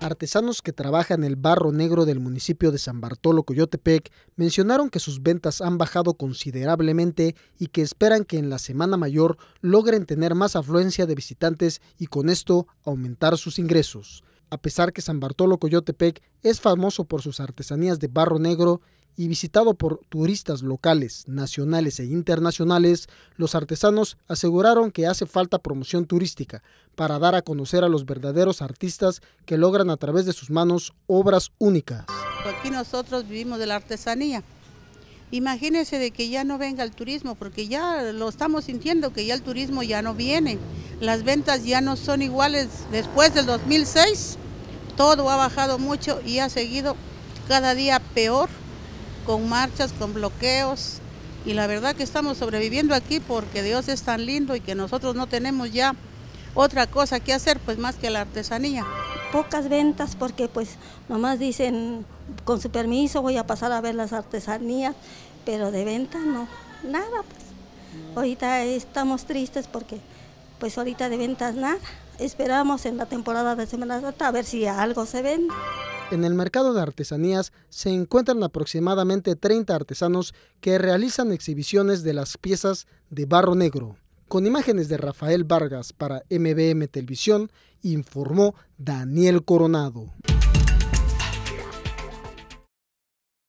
Artesanos que trabajan el barro negro del municipio de San Bartolo Coyotepec mencionaron que sus ventas han bajado considerablemente y que esperan que en la Semana Mayor logren tener más afluencia de visitantes y con esto aumentar sus ingresos. A pesar que San Bartolo Coyotepec es famoso por sus artesanías de barro negro, y visitado por turistas locales, nacionales e internacionales, los artesanos aseguraron que hace falta promoción turística para dar a conocer a los verdaderos artistas que logran a través de sus manos obras únicas. Aquí nosotros vivimos de la artesanía. Imagínense de que ya no venga el turismo, porque ya lo estamos sintiendo, que ya el turismo ya no viene. Las ventas ya no son iguales después del 2006. Todo ha bajado mucho y ha seguido cada día peor con marchas, con bloqueos. Y la verdad que estamos sobreviviendo aquí porque Dios es tan lindo y que nosotros no tenemos ya otra cosa que hacer, pues más que la artesanía. Pocas ventas porque pues nomás dicen, con su permiso voy a pasar a ver las artesanías, pero de ventas no, nada pues. Ahorita estamos tristes porque pues ahorita de ventas nada. Esperamos en la temporada de Semana Santa a ver si algo se vende. En el mercado de artesanías se encuentran aproximadamente 30 artesanos que realizan exhibiciones de las piezas de barro negro. Con imágenes de Rafael Vargas para MBM Televisión, informó Daniel Coronado.